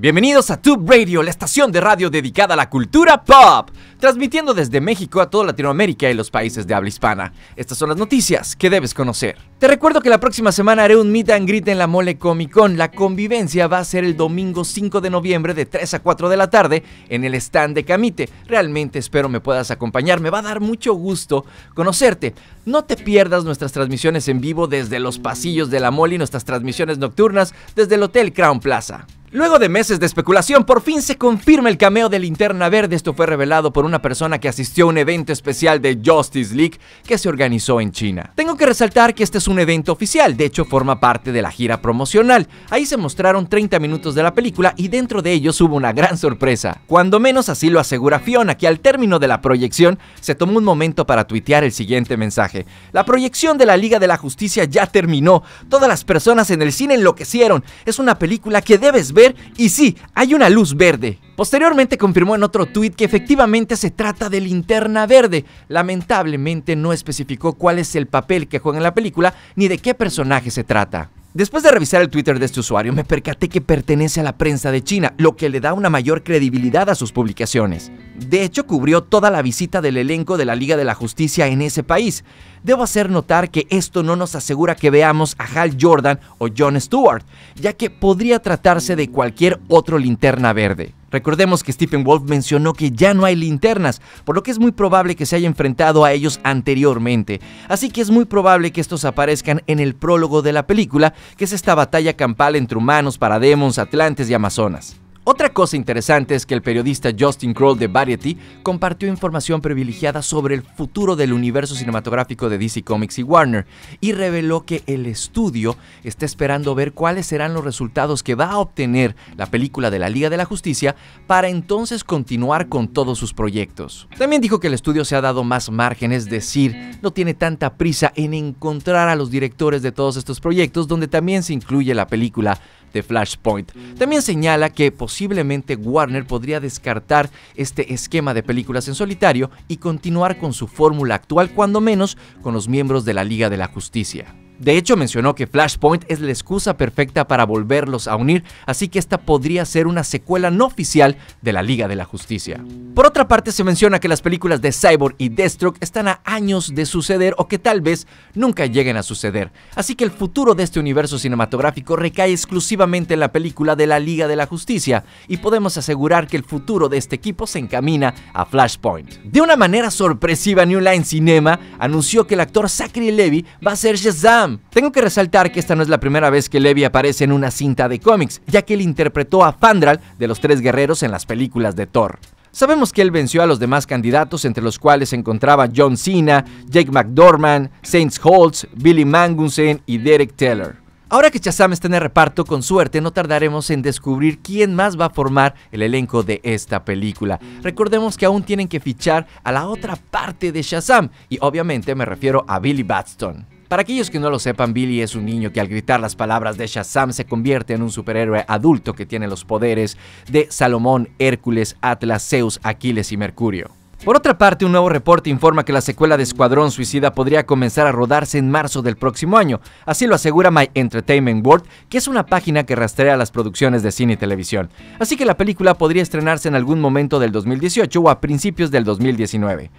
Bienvenidos a Tube Radio, la estación de radio dedicada a la cultura pop, transmitiendo desde México a toda Latinoamérica y los países de habla hispana. Estas son las noticias que debes conocer. Te recuerdo que la próxima semana haré un meet and greet en la Mole Comic Con. La convivencia va a ser el domingo 5 de noviembre de 3 a 4 de la tarde en el stand de Camite. Realmente espero me puedas acompañar, me va a dar mucho gusto conocerte. No te pierdas nuestras transmisiones en vivo desde los pasillos de la Mole y nuestras transmisiones nocturnas desde el Hotel Crown Plaza. Luego de meses de especulación, por fin se confirma el cameo de Linterna Verde. Esto fue revelado por una persona que asistió a un evento especial de Justice League que se organizó en China. Tengo que resaltar que este es un evento oficial, de hecho forma parte de la gira promocional. Ahí se mostraron 30 minutos de la película y dentro de ellos hubo una gran sorpresa. Cuando menos así lo asegura Fiona, que al término de la proyección se tomó un momento para tuitear el siguiente mensaje. La proyección de la Liga de la Justicia ya terminó. Todas las personas en el cine enloquecieron. Es una película que debes ver y sí, hay una luz verde. Posteriormente confirmó en otro tuit que efectivamente se trata de Linterna Verde. Lamentablemente no especificó cuál es el papel que juega en la película ni de qué personaje se trata. Después de revisar el Twitter de este usuario, me percaté que pertenece a la prensa de China, lo que le da una mayor credibilidad a sus publicaciones. De hecho, cubrió toda la visita del elenco de la Liga de la Justicia en ese país. Debo hacer notar que esto no nos asegura que veamos a Hal Jordan o John Stewart, ya que podría tratarse de cualquier otro linterna verde. Recordemos que Stephen Wolf mencionó que ya no hay linternas, por lo que es muy probable que se haya enfrentado a ellos anteriormente, así que es muy probable que estos aparezcan en el prólogo de la película, que es esta batalla campal entre humanos, parademons, atlantes y amazonas. Otra cosa interesante es que el periodista Justin Kroll de Variety compartió información privilegiada sobre el futuro del universo cinematográfico de DC Comics y Warner y reveló que el estudio está esperando ver cuáles serán los resultados que va a obtener la película de la Liga de la Justicia para entonces continuar con todos sus proyectos. También dijo que el estudio se ha dado más margen, es decir, no tiene tanta prisa en encontrar a los directores de todos estos proyectos donde también se incluye la película de Flashpoint. También señala que posiblemente Warner podría descartar este esquema de películas en solitario y continuar con su fórmula actual cuando menos con los miembros de la Liga de la Justicia. De hecho, mencionó que Flashpoint es la excusa perfecta para volverlos a unir, así que esta podría ser una secuela no oficial de la Liga de la Justicia. Por otra parte, se menciona que las películas de Cyborg y Deathstroke están a años de suceder o que tal vez nunca lleguen a suceder, así que el futuro de este universo cinematográfico recae exclusivamente en la película de la Liga de la Justicia y podemos asegurar que el futuro de este equipo se encamina a Flashpoint. De una manera sorpresiva, New Line Cinema anunció que el actor Zachary Levy va a ser Shazam tengo que resaltar que esta no es la primera vez que Levi aparece en una cinta de cómics, ya que él interpretó a Fandral de los Tres Guerreros en las películas de Thor. Sabemos que él venció a los demás candidatos, entre los cuales se encontraba John Cena, Jake McDormand, Saints Holtz, Billy Mangunsen y Derek Taylor. Ahora que Shazam está en el reparto, con suerte no tardaremos en descubrir quién más va a formar el elenco de esta película. Recordemos que aún tienen que fichar a la otra parte de Shazam, y obviamente me refiero a Billy Batson. Para aquellos que no lo sepan, Billy es un niño que al gritar las palabras de Shazam se convierte en un superhéroe adulto que tiene los poderes de Salomón, Hércules, Atlas, Zeus, Aquiles y Mercurio. Por otra parte, un nuevo reporte informa que la secuela de Escuadrón Suicida podría comenzar a rodarse en marzo del próximo año. Así lo asegura My Entertainment World, que es una página que rastrea las producciones de cine y televisión. Así que la película podría estrenarse en algún momento del 2018 o a principios del 2019.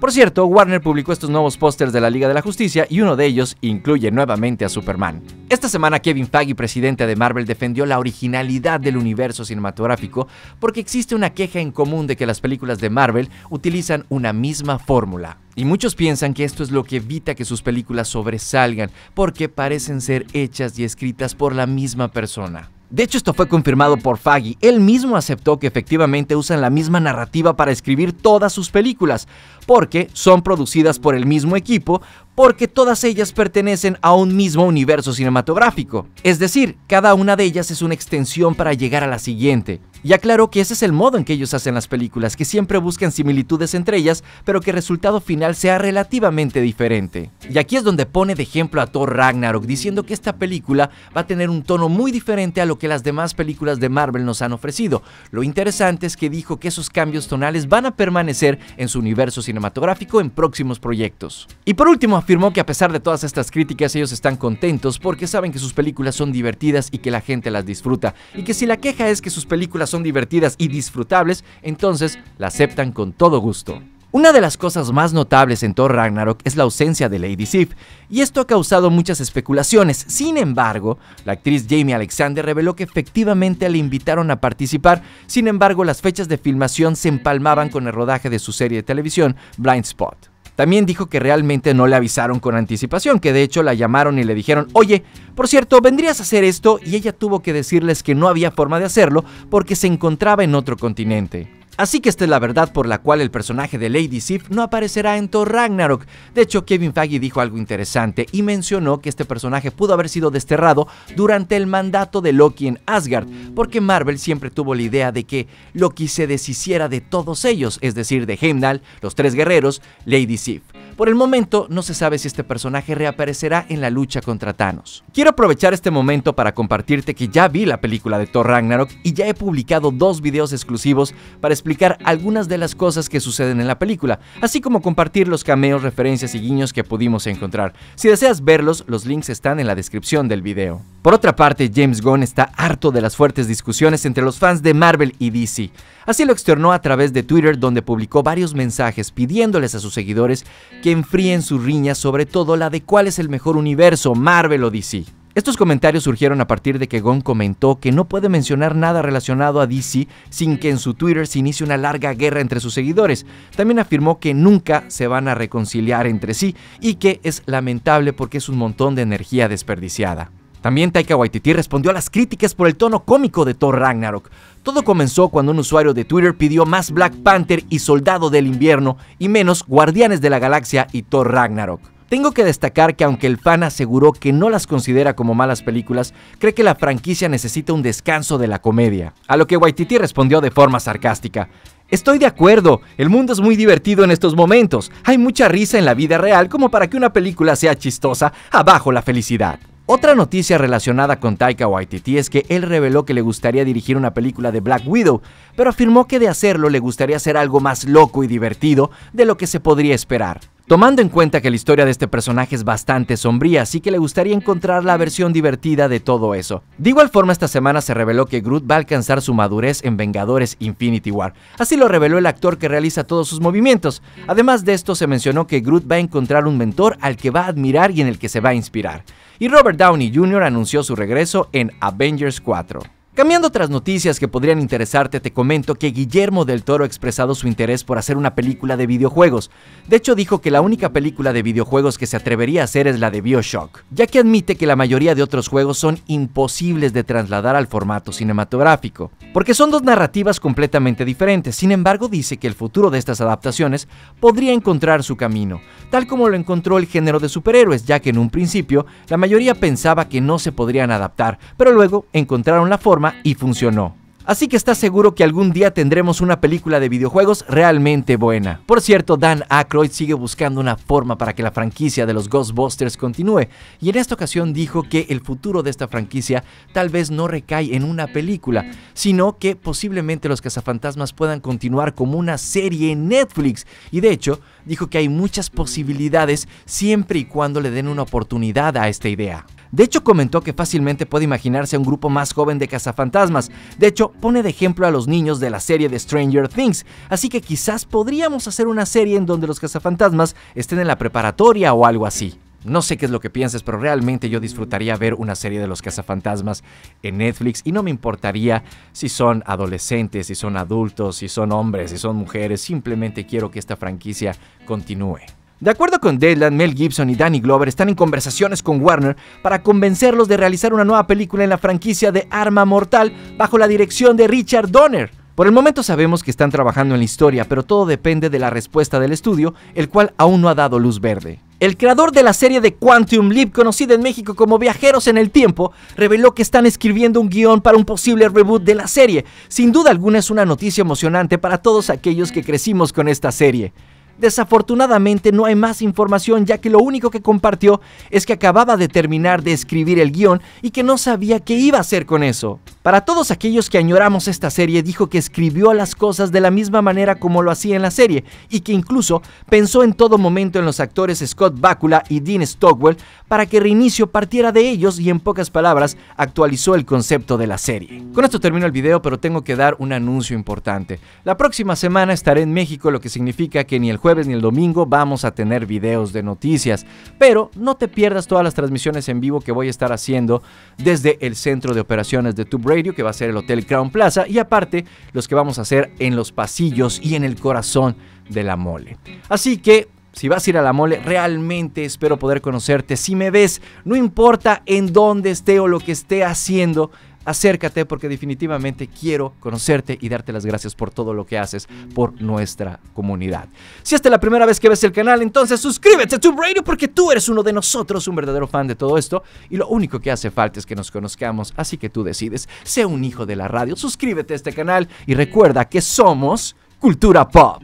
Por cierto, Warner publicó estos nuevos pósters de la Liga de la Justicia y uno de ellos incluye nuevamente a Superman. Esta semana Kevin Feige, presidente de Marvel, defendió la originalidad del universo cinematográfico porque existe una queja en común de que las películas de Marvel utilizan una misma fórmula. Y muchos piensan que esto es lo que evita que sus películas sobresalgan, porque parecen ser hechas y escritas por la misma persona. De hecho, esto fue confirmado por Faggy. Él mismo aceptó que efectivamente usan la misma narrativa para escribir todas sus películas porque son producidas por el mismo equipo, porque todas ellas pertenecen a un mismo universo cinematográfico. Es decir, cada una de ellas es una extensión para llegar a la siguiente. Y aclaro que ese es el modo en que ellos hacen las películas, que siempre buscan similitudes entre ellas, pero que el resultado final sea relativamente diferente. Y aquí es donde pone de ejemplo a Thor Ragnarok, diciendo que esta película va a tener un tono muy diferente a lo que las demás películas de Marvel nos han ofrecido. Lo interesante es que dijo que esos cambios tonales van a permanecer en su universo cinematográfico cinematográfico en próximos proyectos. Y por último afirmó que a pesar de todas estas críticas ellos están contentos porque saben que sus películas son divertidas y que la gente las disfruta, y que si la queja es que sus películas son divertidas y disfrutables, entonces la aceptan con todo gusto. Una de las cosas más notables en Thor Ragnarok es la ausencia de Lady Sif, y esto ha causado muchas especulaciones. Sin embargo, la actriz Jamie Alexander reveló que efectivamente le invitaron a participar, sin embargo las fechas de filmación se empalmaban con el rodaje de su serie de televisión Blind Spot. También dijo que realmente no le avisaron con anticipación, que de hecho la llamaron y le dijeron, oye, por cierto, ¿vendrías a hacer esto? Y ella tuvo que decirles que no había forma de hacerlo porque se encontraba en otro continente. Así que esta es la verdad por la cual el personaje de Lady Sif no aparecerá en Thor Ragnarok. De hecho, Kevin Feige dijo algo interesante y mencionó que este personaje pudo haber sido desterrado durante el mandato de Loki en Asgard, porque Marvel siempre tuvo la idea de que Loki se deshiciera de todos ellos, es decir, de Heimdall, los tres guerreros, Lady Sif. Por el momento, no se sabe si este personaje reaparecerá en la lucha contra Thanos. Quiero aprovechar este momento para compartirte que ya vi la película de Thor Ragnarok y ya he publicado dos videos exclusivos para explicar algunas de las cosas que suceden en la película, así como compartir los cameos, referencias y guiños que pudimos encontrar. Si deseas verlos, los links están en la descripción del video. Por otra parte, James Gunn está harto de las fuertes discusiones entre los fans de Marvel y DC. Así lo externó a través de Twitter donde publicó varios mensajes pidiéndoles a sus seguidores que enfríen sus riñas, sobre todo la de cuál es el mejor universo, Marvel o DC. Estos comentarios surgieron a partir de que Gon comentó que no puede mencionar nada relacionado a DC sin que en su Twitter se inicie una larga guerra entre sus seguidores. También afirmó que nunca se van a reconciliar entre sí y que es lamentable porque es un montón de energía desperdiciada. También Taika Waititi respondió a las críticas por el tono cómico de Thor Ragnarok. Todo comenzó cuando un usuario de Twitter pidió más Black Panther y Soldado del Invierno y menos Guardianes de la Galaxia y Thor Ragnarok. Tengo que destacar que aunque el fan aseguró que no las considera como malas películas, cree que la franquicia necesita un descanso de la comedia. A lo que Waititi respondió de forma sarcástica. Estoy de acuerdo, el mundo es muy divertido en estos momentos, hay mucha risa en la vida real como para que una película sea chistosa, abajo la felicidad. Otra noticia relacionada con Taika Waititi es que él reveló que le gustaría dirigir una película de Black Widow, pero afirmó que de hacerlo le gustaría hacer algo más loco y divertido de lo que se podría esperar. Tomando en cuenta que la historia de este personaje es bastante sombría, así que le gustaría encontrar la versión divertida de todo eso. De igual forma, esta semana se reveló que Groot va a alcanzar su madurez en Vengadores Infinity War. Así lo reveló el actor que realiza todos sus movimientos. Además de esto, se mencionó que Groot va a encontrar un mentor al que va a admirar y en el que se va a inspirar. Y Robert Downey Jr. anunció su regreso en Avengers 4. Cambiando otras noticias que podrían interesarte, te comento que Guillermo del Toro ha expresado su interés por hacer una película de videojuegos. De hecho, dijo que la única película de videojuegos que se atrevería a hacer es la de Bioshock, ya que admite que la mayoría de otros juegos son imposibles de trasladar al formato cinematográfico, porque son dos narrativas completamente diferentes. Sin embargo, dice que el futuro de estas adaptaciones podría encontrar su camino, tal como lo encontró el género de superhéroes, ya que en un principio la mayoría pensaba que no se podrían adaptar, pero luego encontraron la forma y funcionó. Así que está seguro que algún día tendremos una película de videojuegos realmente buena. Por cierto, Dan Aykroyd sigue buscando una forma para que la franquicia de los Ghostbusters continúe, y en esta ocasión dijo que el futuro de esta franquicia tal vez no recae en una película, sino que posiblemente los cazafantasmas puedan continuar como una serie en Netflix. Y de hecho, dijo que hay muchas posibilidades siempre y cuando le den una oportunidad a esta idea. De hecho, comentó que fácilmente puede imaginarse a un grupo más joven de cazafantasmas. De hecho, pone de ejemplo a los niños de la serie de Stranger Things, así que quizás podríamos hacer una serie en donde los cazafantasmas estén en la preparatoria o algo así. No sé qué es lo que piensas, pero realmente yo disfrutaría ver una serie de los cazafantasmas en Netflix y no me importaría si son adolescentes, si son adultos, si son hombres, si son mujeres, simplemente quiero que esta franquicia continúe. De acuerdo con Deadland, Mel Gibson y Danny Glover están en conversaciones con Warner para convencerlos de realizar una nueva película en la franquicia de Arma Mortal bajo la dirección de Richard Donner. Por el momento sabemos que están trabajando en la historia, pero todo depende de la respuesta del estudio, el cual aún no ha dado luz verde. El creador de la serie de Quantum Leap, conocida en México como Viajeros en el Tiempo, reveló que están escribiendo un guión para un posible reboot de la serie. Sin duda alguna es una noticia emocionante para todos aquellos que crecimos con esta serie. Desafortunadamente no hay más información ya que lo único que compartió es que acababa de terminar de escribir el guión y que no sabía qué iba a hacer con eso. Para todos aquellos que añoramos esta serie dijo que escribió las cosas de la misma manera como lo hacía en la serie y que incluso pensó en todo momento en los actores Scott Bakula y Dean Stockwell para que Reinicio partiera de ellos y en pocas palabras actualizó el concepto de la serie. Con esto termino el video pero tengo que dar un anuncio importante. La próxima semana estaré en México lo que significa que ni el jueves ni el domingo vamos a tener videos de noticias, pero no te pierdas todas las transmisiones en vivo que voy a estar haciendo desde el centro de operaciones de Tube Radio, que va a ser el Hotel Crown Plaza, y aparte los que vamos a hacer en los pasillos y en el corazón de la mole. Así que si vas a ir a la mole, realmente espero poder conocerte. Si me ves, no importa en dónde esté o lo que esté haciendo, acércate porque definitivamente quiero conocerte y darte las gracias por todo lo que haces por nuestra comunidad. Si esta es la primera vez que ves el canal, entonces suscríbete a Tube Radio porque tú eres uno de nosotros, un verdadero fan de todo esto y lo único que hace falta es que nos conozcamos, así que tú decides, Sea un hijo de la radio, suscríbete a este canal y recuerda que somos Cultura Pop.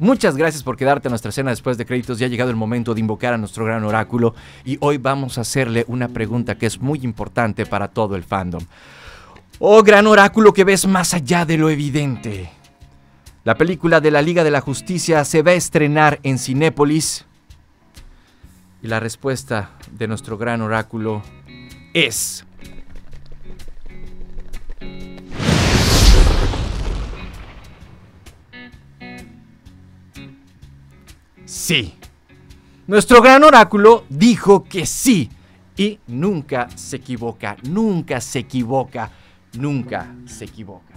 Muchas gracias por quedarte a nuestra cena después de créditos. Ya ha llegado el momento de invocar a nuestro gran oráculo y hoy vamos a hacerle una pregunta que es muy importante para todo el fandom. Oh gran oráculo que ves más allá de lo evidente. La película de la Liga de la Justicia se va a estrenar en Cinépolis. Y la respuesta de nuestro gran oráculo es sí. Nuestro gran oráculo dijo que sí. Y nunca se equivoca, nunca se equivoca, nunca se equivoca.